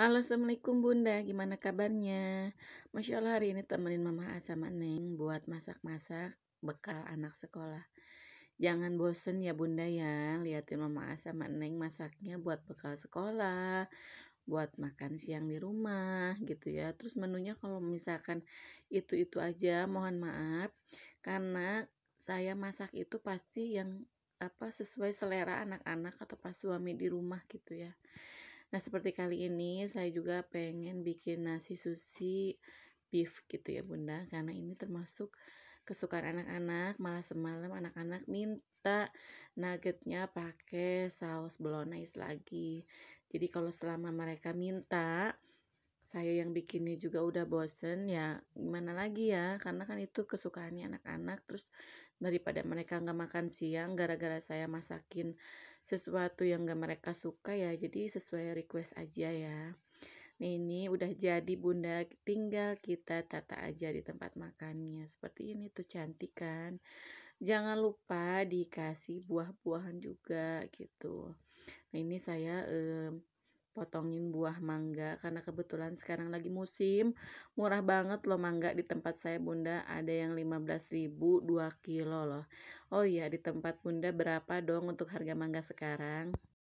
Halo Assalamualaikum Bunda, gimana kabarnya? Masya Allah hari ini temenin Mama sama Neng buat masak-masak bekal anak sekolah Jangan bosen ya Bunda ya, liatin Mama sama Neng masaknya buat bekal sekolah Buat makan siang di rumah gitu ya Terus menunya kalau misalkan itu-itu aja mohon maaf Karena saya masak itu pasti yang apa sesuai selera anak-anak atau pas suami di rumah gitu ya Nah, seperti kali ini saya juga pengen bikin nasi sushi beef gitu ya, Bunda, karena ini termasuk kesukaan anak-anak. Malah semalam anak-anak minta nuggetnya pakai saus bolognese lagi. Jadi kalau selama mereka minta, saya yang bikinnya juga udah bosen ya gimana lagi ya karena kan itu kesukaannya anak-anak terus daripada mereka nggak makan siang gara-gara saya masakin sesuatu yang nggak mereka suka ya jadi sesuai request aja ya Nah ini udah jadi bunda tinggal kita tata aja di tempat makannya seperti ini tuh cantik kan jangan lupa dikasih buah-buahan juga gitu nah ini saya eh, potongin buah mangga karena kebetulan sekarang lagi musim murah banget loh mangga di tempat saya bunda ada yang 15.000 2 kilo loh oh iya di tempat bunda berapa dong untuk harga mangga sekarang